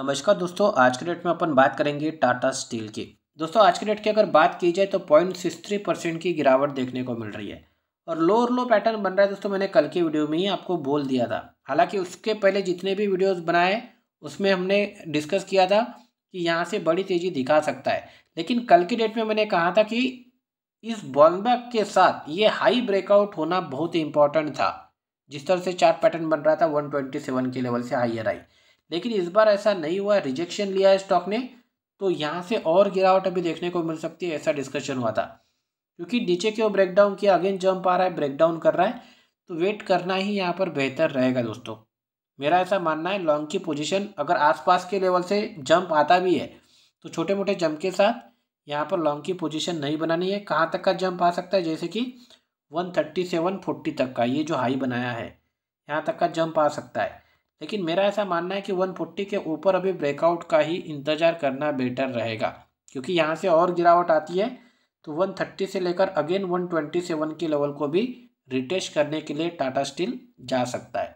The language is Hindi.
नमस्कार दोस्तों आज के डेट में अपन बात करेंगे टाटा स्टील की दोस्तों आज के डेट की अगर बात की जाए तो पॉइंट सिक्स थ्री परसेंट की गिरावट देखने को मिल रही है और लोअर लो पैटर्न बन रहा है दोस्तों मैंने कल की वीडियो में ही आपको बोल दिया था हालांकि उसके पहले जितने भी वीडियोज़ बनाए उसमें हमने डिस्कस किया था कि यहाँ से बड़ी तेज़ी दिखा सकता है लेकिन कल की डेट में मैंने कहा था कि इस बॉलबैक के साथ ये हाई ब्रेकआउट होना बहुत इंपॉर्टेंट था जिस तरह से चार्ट पैटर्न बन रहा था 127 के लेवल से हाइयर आई लेकिन इस बार ऐसा नहीं हुआ रिजेक्शन लिया है स्टॉक ने तो यहाँ से और गिरावट अभी देखने को मिल सकती है ऐसा डिस्कशन हुआ था क्योंकि नीचे की ओर ब्रेकडाउन किया अगेन जंप आ रहा है ब्रेकडाउन कर रहा है तो वेट करना ही यहाँ पर बेहतर रहेगा दोस्तों मेरा ऐसा मानना है लॉन्ग की पोजिशन अगर आस के लेवल से जंप आता भी है तो छोटे मोटे जंप के साथ यहाँ पर लॉन्ग की पोजिशन नहीं बनानी है कहाँ तक का जंप आ सकता है जैसे कि वन थर्टी फोर्टी तक का ये जो हाई बनाया है यहाँ तक का जंप आ सकता है लेकिन मेरा ऐसा मानना है कि वन फोर्टी के ऊपर अभी ब्रेकआउट का ही इंतज़ार करना बेटर रहेगा क्योंकि यहाँ से और गिरावट आती है तो वन थर्टी से लेकर अगेन वन ट्वेंटी सेवन के लेवल को भी रिटेस्ट करने के लिए टाटा स्टील जा सकता है